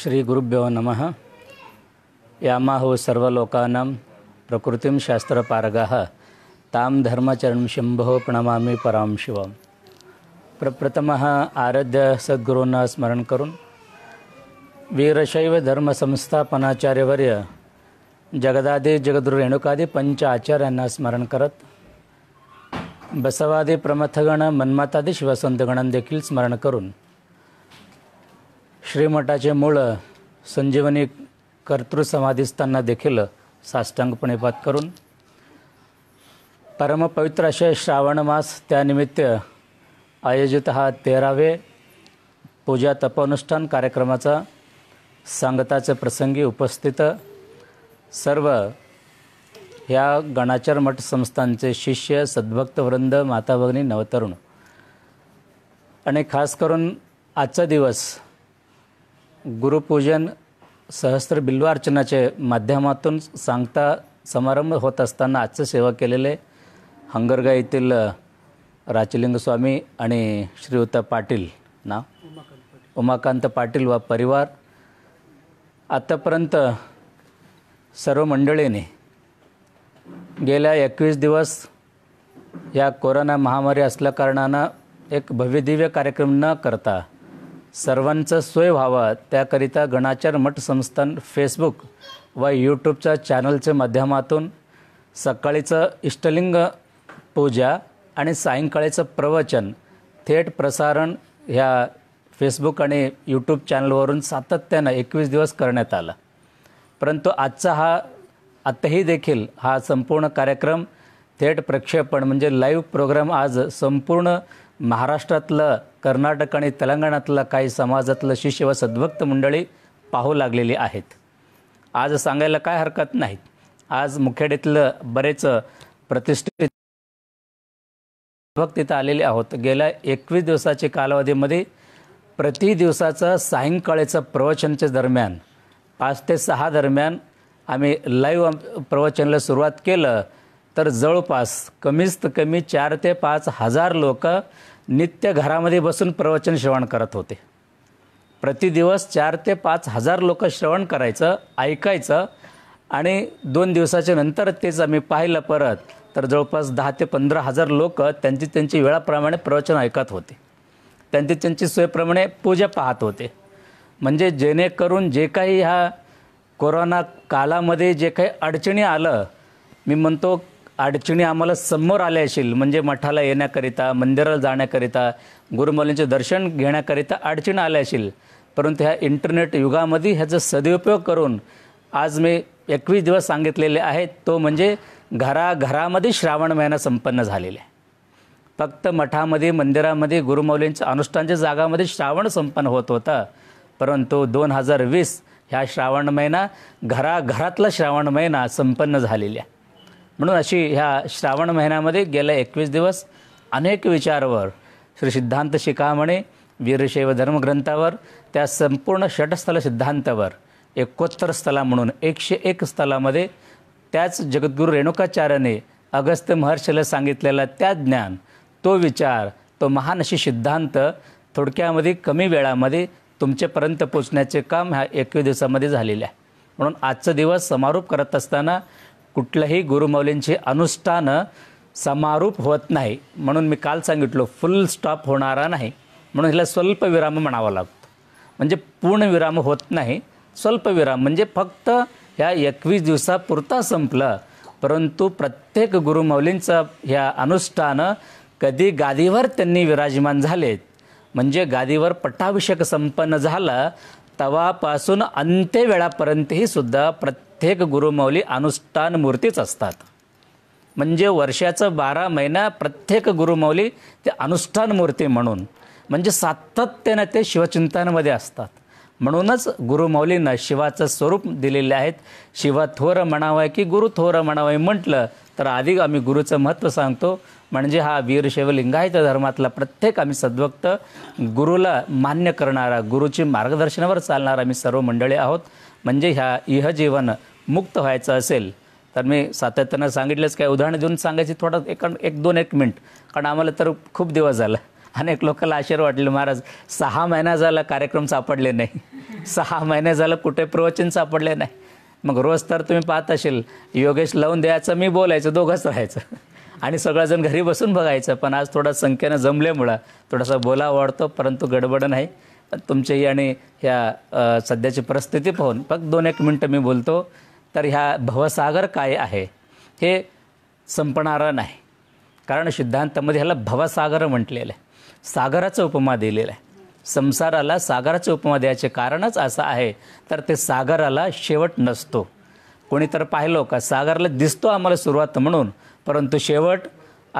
श्रीगुरुभ्यो नमः यामाहो सर्वलोकानां प्रकृतिं शास्त्रपारगः तां धर्मचरणं प्रणमा प्रणमामि परां शिवं प्रप्रथमः आराध्य सद्गुरूंना स्मरण करून वीरशैव धर्मसंस्थापनाचार्यवर्य जगदादी जगद्गुरु रेणुकादी पंच आचार्यांना स्मरण करत बसवादी प्रमथगण मन्मथादी शिवसंतगणांदेखील स्मरण करून श्रीमठाचे मूळ संजीवनी कर्तृसमाधीस्थांना देखील साष्टांगपणे पात करून परमपवित्र असे श्रावण मास त्यानिमित्त आयोजित हा तेरावे पूजा तपानुष्ठान कार्यक्रमाचा सांगताचे प्रसंगी उपस्थित सर्व ह्या गणाचर मठ संस्थांचे शिष्य सद्भक्तवृंद माता भगिनी नवतरुण आणि खास करून आजचा दिवस गुरुपूजन सहस्त्र बिल्वार्चनाच्या माध्यमातून सांगता समारंभ होत असताना आजचं सेवा केलेले हंगरगा येथील राचलिंग स्वामी आणि श्रीयुत पाटील ना उमाकांत पाटील व परिवार आत्तापर्यंत सर्व मंडळीने गेल्या एकवीस दिवस या कोरोना महामारी असल्याकारणानं एक भव्यदिव्य कार्यक्रम न करता सर्वांचं सोय व्हावं त्याकरिता गणाचार मठ संस्थान फेसबुक व यूट्यूबच्या चॅनलच्या माध्यमातून सकाळीचं इष्टलिंग पूजा आणि सायंकाळीचं प्रवचन थेट प्रसारण ह्या फेसबुक आणि यूट्यूब चॅनलवरून सातत्यानं एकवीस दिवस करण्यात आला परंतु आजचा हा आत्ताही देखील हा संपूर्ण कार्यक्रम थेट प्रक्षेपण म्हणजे लाईव्ह प्रोग्राम आज संपूर्ण महाराष्ट्रातलं कर्नाटक आणि तेलंगणातलं काही समाजातलं शिष्य व सद्भक्त मंडळी पाहू लागलेली आहेत आज सांगायला काय हरकत नाही आज मुखेडीतलं बरेच प्रतिष्ठित भक्त तिथं आलेले आहोत गेल्या एकवीस दिवसाच्या कालावधीमध्ये प्रति दिवसाचं सायंकाळीचं प्रवचनच्या दरम्यान पाच ते सहा दरम्यान आम्ही लाईव्ह प्रवचनाला सुरुवात केलं तर जवळपास कमीत कमी चार ते पाच हजार लोक नित्य घरामध्ये बसून प्रवचन श्रवण करत होते प्रतिदिवस चार ते पाच हजार लोक श्रवण करायचं ऐकायचं आणि दोन दिवसाच्या नंतर तेच आम्ही पाहिलं परत तर जवळपास दहा ते पंधरा हजार लोक त्यांची त्यांची वेळाप्रमाणे प्रवचन ऐकत होते त्यांची त्यांची सोयीप्रमाणे पूजा पाहत होते म्हणजे जेणेकरून जे काही ह्या कोरोना कालामध्ये जे काही अडचणी आलं मी म्हणतो अडचणी आम्हाला समोर आल्या असेल म्हणजे मठाला येण्याकरिता मंदिराला जाण्याकरिता गुरुमौलींचे दर्शन घेण्याकरिता अडचणी आल्या असेल परंतु ह्या इंटरनेट युगामध्ये ह्याचा सदुपयोग करून आज मी एकवीस दिवस सांगितलेले आहेत तो म्हणजे घराघरामध्ये श्रावण महिना संपन्न झालेला आहे फक्त मठामध्ये मंदिरामध्ये गुरुमौलींच्या अनुष्ठानच्या जागामध्ये श्रावण संपन्न होत होता परंतु दोन हजार वीस ह्या श्रावण महिना घराघरातला श्रावण महिना संपन्न झालेला आहे म्हणून अशी ह्या श्रावण महिन्यामध्ये गेले एकवीस दिवस अनेक विचारवर श्री सिद्धांत शिखामणे वीरशैव धर्मग्रंथावर त्या संपूर्ण षटस्थल सिद्धांतावर एकोत्तर स्थला म्हणून एकशे एक स्थलामध्ये त्याच जगद्गुरू रेणुकाचार्याने अगस्त्य महर्षीला सांगितलेला त्या ज्ञान तो विचार तो महान अशी सिद्धांत थोडक्यामध्ये कमी वेळामध्ये तुमच्यापर्यंत पोचण्याचे काम ह्या एकवीस दिवसामध्ये झालेले आहे म्हणून आजचा दिवस समारोप करत असताना कुठलंही गुरुमौलींचे अनुष्ठानं समारोप होत नाही म्हणून मी काल सांगितलो फुल स्टॉप होणारा नाही म्हणून हिला स्वल्प विराम म्हणावा लागतो म्हणजे पूर्ण विराम होत नाही स्वल्प विराम म्हणजे फक्त ह्या एकवीस दिवसापुरता संपलं परंतु प्रत्येक गुरुमौलींचं ह्या अनुष्ठानं कधी गादीवर त्यांनी विराजमान झालेत म्हणजे गादीवर पटाभिषेक संपन्न झाला तवापासून अंत्यवेळापर्यंतही सुद्धा प्रत्येक प्रत्येक गुरुमौली अनुष्ठान मूर्तीच असतात म्हणजे वर्षाचं बारा महिना प्रत्येक गुरुमौली ते अनुष्ठान मूर्ती म्हणून म्हणजे सातत्यानं ते शिवचिंतनामध्ये असतात म्हणूनच गुरुमौलींना शिवाचं स्वरूप दिलेले आहेत शिवा थोर म्हणावं की गुरु थोर म्हणावं म्हटलं तर आधी आम्ही गुरुचं महत्त्व सांगतो म्हणजे हा वीरशैव लिंगायत धर्मातला प्रत्येक आम्ही सद्भक्त गुरुला मान्य करणारा गुरुची मार्गदर्शनावर चालणारा आम्ही सर्व मंडळी आहोत म्हणजे ह्या इहजीवन मुक्त व्हायचं असेल तर मी सातत्यानं सांगितलंच काय उदाहरण देऊन सांगायची थोडं एक एक दोन एक मिनिट कारण आम्हाला तर खूप दिवस झाला अनेक लोकांना आश्चर्य वाटले महाराज सहा महिना झाला कार्यक्रम सापडले नाही सहा महिने झालं कुठे प्रवचन सापडले नाही मग रोज तर तुम्ही पाहत असेल योगेश लावून द्यायचं मी बोलायचं दोघंच राहायचं आणि सगळंजण घरी बसून बघायचं पण आज थोडा संख्येनं जमल्यामुळं थोडासा बोला वाढतो परंतु गडबड नाही तुमच्याही आणि ह्या सध्याची परिस्थिती पाहून फक्त दोन एक मिनटं मी बोलतो तर ह्या भवसागर काय आहे हे संपणारं नाही कारण सिद्धांतामध्ये ह्याला भवसागर म्हटलेलं आहे सागराचं उपमा दिलेला आहे संसाराला सागराचा उपमा द्यायचे कारणच असं आहे तर ते सागराला शेवट नसतो कोणी तर पाहिलो का सागरला दिसतो आम्हाला सुरुवात म्हणून परंतु शेवट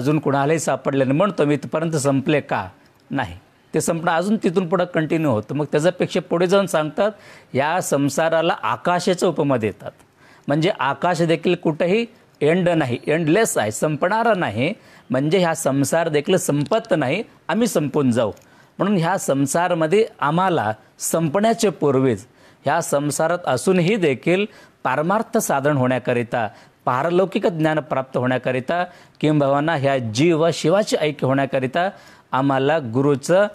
अजून कुणालाही सापडले नाही म्हणतो मी इथपर्यंत संपले का नाही ते संपणं अजून तिथून पुढं कंटिन्यू होतं मग त्याच्यापेक्षा पुढे जाऊन सांगतात या संसाराला आकाशाचा उपमा देतात म्हणजे आकाश देखील कुठेही एंड नाही एंडलेस आहे संपणारं नाही म्हणजे ह्या संसार देखील संपत नाही आम्ही संपून जाऊ म्हणून ह्या संसारमध्ये आम्हाला संपण्याचे पूर्वीच ह्या संसारात असूनही देखील पारमार्थ साधन होण्याकरिता पारलौकिक ज्ञान प्राप्त होण्याकरिता किंबहुना ह्या जीव शिवाचे ऐक्य होण्याकरिता आम्हाला गुरुचं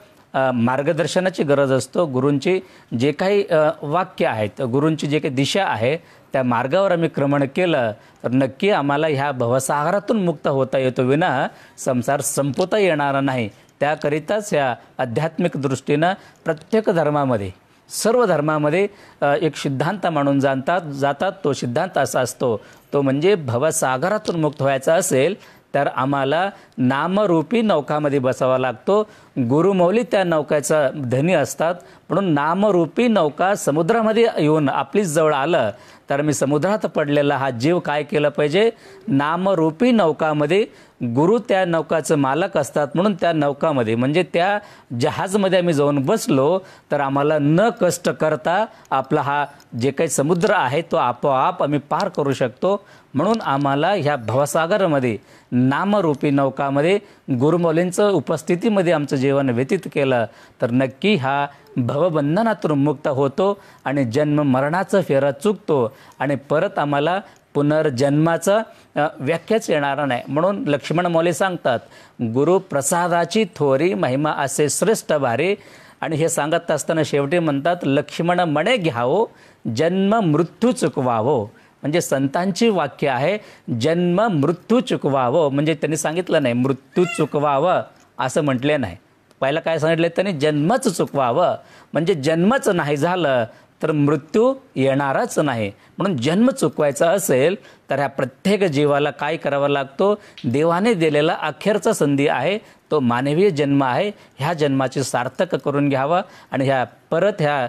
मार्गदर्शनाची गरज असतो गुरूंची जे काही वाक्य आहेत गुरूंची जे काही दिशा आहे त्या मार्गावर आम्ही क्रमण केलं तर नक्की आम्हाला ह्या भवसागरातून मुक्त होता येतो विना संसार संपवता येणारा नाही त्याकरिताच ह्या आध्यात्मिक दृष्टीनं प्रत्येक धर्मामध्ये सर्व धर्मामध्ये एक सिद्धांत मानून जाणतात जातात तो सिद्धांत असा असतो तो म्हणजे भवसागरातून मुक्त व्हायचा असेल तर आम्हाला नामरूपी नौकामध्ये बसावा लागतो गुरुमौली त्या नौकाचा धनी असतात म्हणून नामरूपी नौका समुद्रामध्ये येऊन आपलीच जवळ आलं तर मी समुद्रात पडलेला हा जीव काय केला पाहिजे नामरूपी नौकामध्ये गुरु त्या नौकाचं मालक असतात म्हणून त्या नौकामध्ये म्हणजे त्या जहाजमध्ये आम्ही जाऊन बसलो तर आम्हाला न कष्ट करता आपला हा जे काही समुद्र आहे तो आपोआप आम्ही पार करू शकतो म्हणून आम्हाला ह्या भवसागरमध्ये नामरूपी नौकामध्ये गुरुमौलींचं उपस्थितीमध्ये आमचं जीवन व्यतीत केलं तर नक्की हा भवबंधनातून मुक्त होतो आणि जन्म मरणाचं फेरा चुकतो आणि परत आम्हाला पुनर्जन्माचं व्याख्याच येणार नाही म्हणून लक्ष्मण मौले सांगतात गुरुप्रसादाची थोरी महिमा असे श्रेष्ठ भारी आणि हे सांगत असताना शेवटी म्हणतात लक्ष्मण मणे घ्यावो जन्म मृत्यू चुकवावो म्हणजे संतांची वाक्य आहे जन्म मृत्यू चुकवावं म्हणजे त्यांनी सांगितलं नाही मृत्यू चुकवावं असं म्हटले नाही पहिला काय सांगितलं त्यांनी जन्मच चुकवावं म्हणजे जन्मच नाही झालं तर मृत्यू येणारच नाही म्हणून जन्म चुकवायचा असेल तर ह्या प्रत्येक जीवाला काय करावा लागतो देवाने दिलेला अखेरचा संधी आहे तो मानवीय जन्म आहे ह्या जन्माचे सार्थक करून घ्यावा आणि ह्या परत ह्या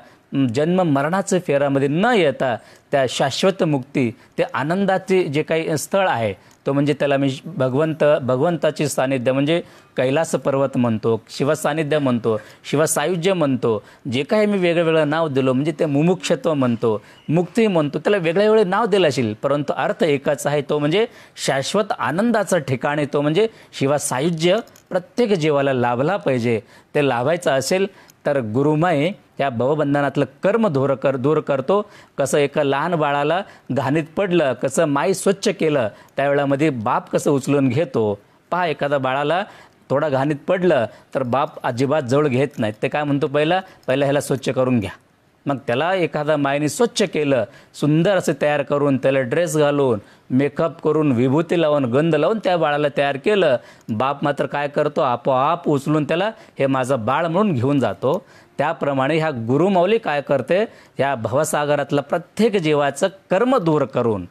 जन्म मरणाचं फेरामध्ये न येता त्या शाश्वत मुक्ती ते आनंदाचे जे काही स्थळ आहे तो म्हणजे त्याला मी भगवंत भगवंताचे सानिध्य म्हणजे कैलास पर्वत म्हणतो शिवसानिध्य म्हणतो शिवसायुज्य म्हणतो जे काही मी वेगळं वेगळं नाव दिलो म्हणजे ते मुमुक्षत्व म्हणतो मुक्ती म्हणतो त्याला वेगळे वेगळे नाव दिलं असेल परंतु अर्थ एकाच आहे तो म्हणजे शाश्वत आनंदाचं ठिकाण आहे तो म्हणजे शिवसायुज्य प्रत्येक जीवाला लाभला पाहिजे ते लाभायचं असेल तर गुरुमय या भवबंधनातलं कर्म धोर कर दूर करतो कसं एका लहान बाळाला घाणीत पडलं कसं माई स्वच्छ केलं त्यावेळामध्ये बाप कसं उचलून घेतो पहा एखादा बाळाला थोडा घाणीत पडलं तर बाप अजिबात जवळ घेत नाहीत ते काय म्हणतो पहिला पहिला ह्याला स्वच्छ करून घ्या मग त्याला एखादा मायने स्वच्छ केलं सुंदर असं तयार करून त्याला ड्रेस घालून मेकअप करून विभूती लावून गंध लावून त्या बाळाला तयार केलं बाप मात्र काय करतो आपोआप उचलून त्याला हे माझं बाळ म्हणून घेऊन जातो त्याप्रमाणे ह्या गुरुमौली काय करते या भवसागरातलं प्रत्येक जीवाचं कर्म दूर करून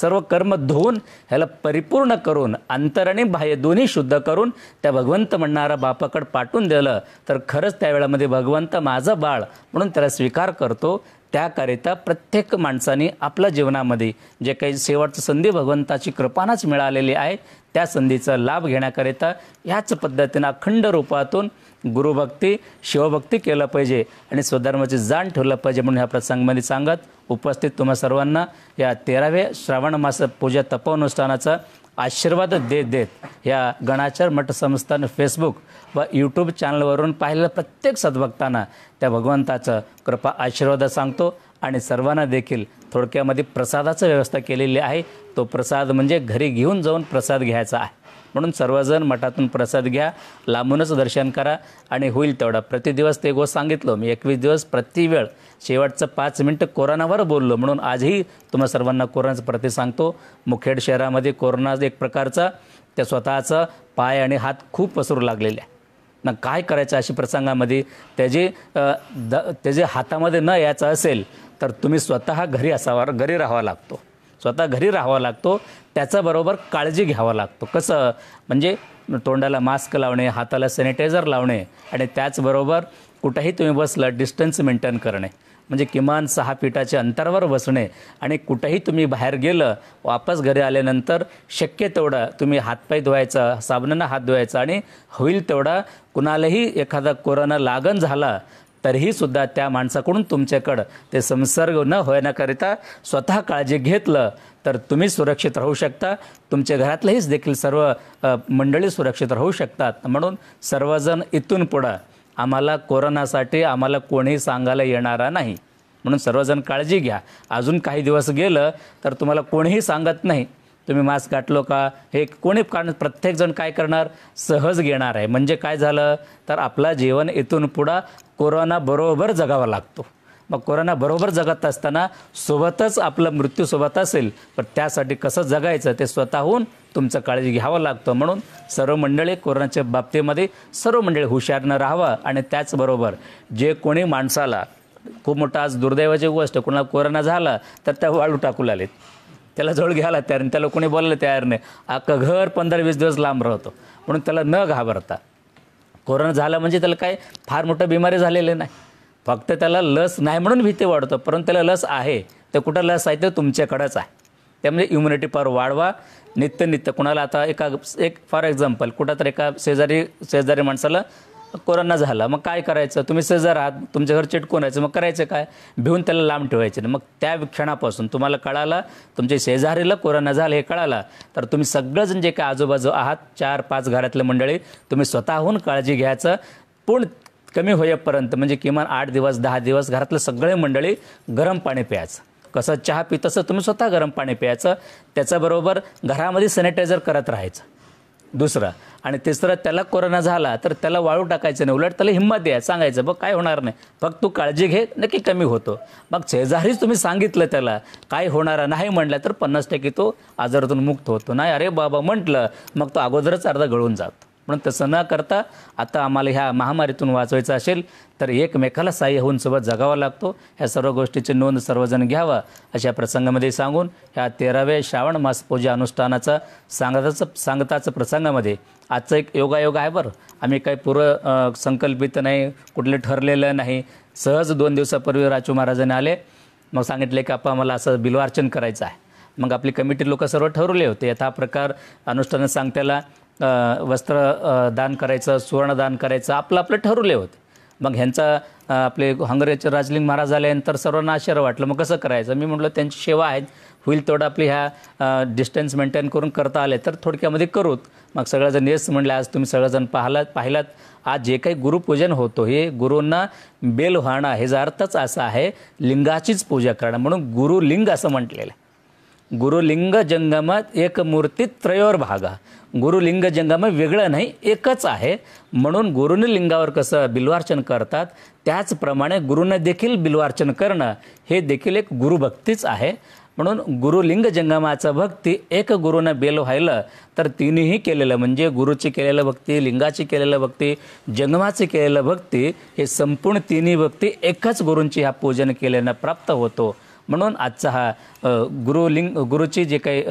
सर्व कर्म धुवून ह्याला परिपूर्ण करून अंतर आणि बाह्य दोन्ही शुद्ध करून त्या भगवंत म्हणणारा बापाकडे पाठवून दिलं तर खरंच त्या भगवंत माझं बाळ म्हणून त्याला स्वीकार करतो त्याकरिता प्रत्येक माणसाने आपल्या जीवनामध्ये जे काही शेवटचं संधी भगवंताची कृपानाच मिळालेली आहे त्या संधीचा लाभ घेण्याकरिता ह्याच पद्धतीनं अखंड रूपातून गुरुभक्ती शिवभक्ती केलं पाहिजे आणि स्वधर्माची जाण ठेवलं पाहिजे म्हणून ह्या प्रसंगामध्ये सांगत उपस्थित तुम्हा सर्वांना या तेराव्या श्रावण मास पूजा तपोनुष्ठानाचा आशीर्वाद देत देत या गणाचार मठ संस्थान फेसबुक व यूट्यूब चॅनलवरून पाहिलेल्या प्रत्येक सद्भक्तांना त्या भगवंताचं कृपा आशीर्वाद सांगतो आणि सर्वांना देखील थोडक्यामध्ये प्रसादाचं व्यवस्था केलेली आहे तो प्रसाद म्हणजे घरी घेऊन जाऊन प्रसाद घ्यायचा आहे म्हणून सर्वजण मठातून प्रसाद घ्या लांबूनच दर्शन करा आणि होईल तेवढा प्रतिदिवस ते गोष्ट सांगितलं मी एकवीस दिवस प्रतिवेळ शेवटचं पाच मिनटं कोरोनावर बोललो म्हणून आजही तुम्हा सर्वांना कोरोनाचं प्रति सांगतो मुखेड शहरामध्ये कोरोना एक प्रकारचा त्या स्वतःचा पाय आणि हात खूप पसरू लागलेले आहे ना काय करायचं अशा प्रसंगामध्ये त्याचे द त्याचे हातामध्ये न यायचं असेल तर तुम्ही स्वतः घरी असावा घरी राहावा लागतो स्वतः घरी राहावा लागतो बरोबर काळजी घ्यावा लागतो कसं म्हणजे तोंडाला मास्क लावणे हाताला सॅनिटायझर लावणे आणि त्याचबरोबर कुठेही तुम्ही बसलं डिस्टन्स मेंटेन करणे म्हणजे किमान सहा फिटाच्या अंतरावर बसणे आणि कुठंही तुम्ही बाहेर गेलं वापस घरी आल्यानंतर शक्य तेवढा तुम्ही हातपाय धुवायचा साबणानं हात धुवायचा आणि होईल तेवढा कुणालाही एखादा कोरोना लागण झाला तरीही सुद्धा त्या माणसाकडून तुमच्याकडं ते संसर्ग न होण्याकरिता स्वतः काळजी घेतलं तर तुम्ही सुरक्षित राहू शकता तुमच्या घरातलेहीच देखील सर्व मंडळी सुरक्षित राहू शकतात म्हणून सर्वजण इथून पुढं आम्हाला कोरोनासाठी आम्हाला कोणीही सांगायला येणारा नाही म्हणून सर्वजण काळजी घ्या अजून काही दिवस गेलं तर तुम्हाला कोणीही सांगत नाही तुम्ही मास्क घातलो का हे कोणी कारण प्रत्येकजण काय करणार सहज घेणार आहे म्हणजे काय झालं तर आपला जीवन इथून पुढं कोरोनाबरोबर जगावा लागतो मग कोरोना बरोबर जगत असताना सोबतच आपलं मृत्यू सोबत असेल पण त्यासाठी कसं जगायचं ते स्वतःहून तुमचं काळजी घ्यावं लागतं म्हणून सर्व मंडळी कोरोनाच्या बाबतीमध्ये सर्व मंडळी हुशारनं राहावं आणि त्याचबरोबर जे कोणी माणसाला खूप मोठा आज दुर्दैवाची गोष्ट कोणाला कोरोना झाला तर त्या वाळू टाकू लागलेत त्याला जवळ घ्यायला तयार नाही त्याला कोणी बोलायला तयार नाही अख्खं घर पंधरा वीस दिवस लांब राहतो म्हणून त्याला न घाबरता कोरोना झाला म्हणजे त्याला काय फार मोठं बिमारी झालेले नाही फक्त त्याला लस नाही म्हणून भीती वाढतो परंतु त्याला लस आहे तर कुठं लस आहे तर तुमच्याकडंच आहे त्यामुळे इम्युनिटी पॉवर वाढवा नित्य नित्य कुणाला आता एका एक फॉर एक्झाम्पल कुठं तर एका शेजारी शेजारी माणसाला कोरोना झाला मग काय करायचं तुम्ही शेजार आहात तुमच्या घर चिटकून राहायचं मग करायचं काय भिवून त्याला लांब ठेवायचं मग त्या क्षणापासून तुम्हाला कळाला तुमच्या शेजारीला कोरोना झाला हे कळाला तर तुम्ही सगळंजण जे काय आजूबाजू आहात चार पाच घरातले मंडळी तुम्ही स्वतःहून काळजी घ्यायचं पूर्ण कमी होईपर्यंत म्हणजे किमान आठ दिवस दहा दिवस घरातलं सगळे मंडळी गरम पाणी प्यायचं कसं चहा असं तुम्ही स्वतः गरम पाणी प्यायचं त्याच्याबरोबर घरामध्ये सॅनिटायझर करत राहायचं दुसरं आणि तिसरं त्याला कोरोना झाला तर त्याला वाळू टाकायचं नाही उलट त्याला हिंमत द्या सांगायचं बघ काय होणार नाही फक्त तू काळजी घे नक्की कमी होतो मग शेजारीच तुम्ही सांगितलं त्याला काय होणार नाही म्हटलं तर पन्नास टक्के तो आजारातून मुक्त होतो नाही अरे बाबा म्हटलं मग तो अगोदरच अर्धा गळून जातो म्हणून तसं न करता आता आम्हाला ह्या महामारीतून वाचवायचं असेल तर एकमेकाला सहाय्य होऊन सोबत जगावा लागतो ह्या सर्व गोष्टीची नोंद सर्वजण घ्यावा अशा प्रसंगामध्ये सांगून ह्या तेराव्या श्रावण मास पूजा अनुष्ठानाचा सांगताचं सांगताचं प्रसंगामध्ये आजचं एक योगायोग आहे बरं आम्ही काही पूर्व संकल्पित नाही कुठले ठरलेलं नाही सहज दोन दिवसापूर्वी राजू महाराजांनी आले मग सांगितले की आपण मला असं बिलवार्चन करायचं आहे मग आपली कमिटी लोक सर्व ठरवले होते यथा प्रकार अनुष्ठानं सांगताला वस्त्र दान करायचं सुवर्णदान करायचं आपलं आपलं ठरवले होते मग ह्यांचा आपले हंगरेचे राजलिंग महाराज नंतर सर्वांना आश्चर्य वाटलं मग कसं करायचं मी म्हटलं त्यांची सेवा आहेत होईल तेवढं आपली ह्या डिस्टन्स मेंटेन करून करता आले तर थोडक्यामध्ये करूत मग सगळेजण येस म्हणले आज तुम्ही सगळेजण पाहलात पाहिलात आज जे काही गुरुपूजन होतो हे गुरूंना बेल व्हाणं ह्याचा अर्थच असा आहे लिंगाचीच पूजा करणं म्हणून गुरुलिंग असं म्हटलेलं आहे गुरुलिंग जंगमत एक मूर्ती त्रयोर भागा गुरुलिंग जंगम वेगळं नाही एकच आहे म्हणून गुरुने लिंगावर कसं बिल्वार्चन करतात त्याचप्रमाणे गुरुने देखील बिल्वार्चन करणं हे देखील एक गुरुभक्तीच आहे म्हणून गुरुलिंग जंगमाचं भक्ती एक गुरुनं बेल व्हायलं तर तिन्ही केलेलं म्हणजे गुरुची केलेलं भक्ती लिंगाची केलेलं भक्ती जंगमाची केलेलं भक्ती हे संपूर्ण तिन्ही भक्ती एकच गुरूंची ह्या पूजन केल्यानं प्राप्त होतो म्हणून आजचा हा गुरुलिंग गुरुची जे काही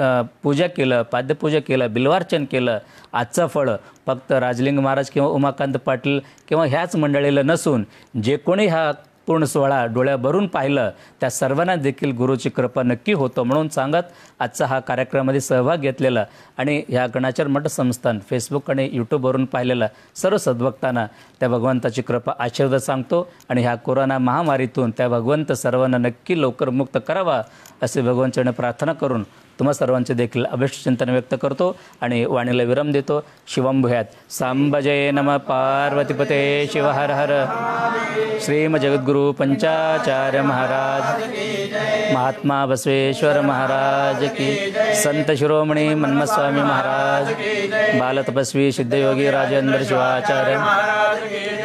पूजा केलं पाद्यपूजा केलं बिल्वार्चन केलं आजचं फळ, फक्त राजलिंग महाराज किंवा उमाकांत पाटील किंवा ह्याच मंडळीला नसून जे कोणी हा पूर्ण सोहळा डोळ्याभरून भरून पाहिलं त्या सर्वांना देखील गुरुची कृपा नक्की होतो म्हणून सांगत आजचा हा कार्यक्रमामध्ये सहभाग घेतलेला आणि ह्या गणाचर मठ संस्थान फेसबुक आणि यूट्यूबवरून पाहिलेला सर्व सद्भक्तांना त्या भगवंताची कृपा आशीर्वाद सांगतो आणि ह्या कोरोना महामारीतून त्या भगवंत सर्वांना नक्की लवकर मुक्त करावा असे भगवंतने प्रार्थना करून तुम्हा सर्वांचे देखील अभिष्ट चिंतन व्यक्त करतो आणि वाणीला विरम देतो शिवंभुयात सांबजय नम पार्वतीपते शिव हर हर जगद्गुरु पंचाचार्य महाराज महात्मा बसवेश्वर महाराज की संत शिरोमणी मन्मस्वामी महाराज बालतपस्वी सिद्धयोगी राजेंद्र शिवाचार्य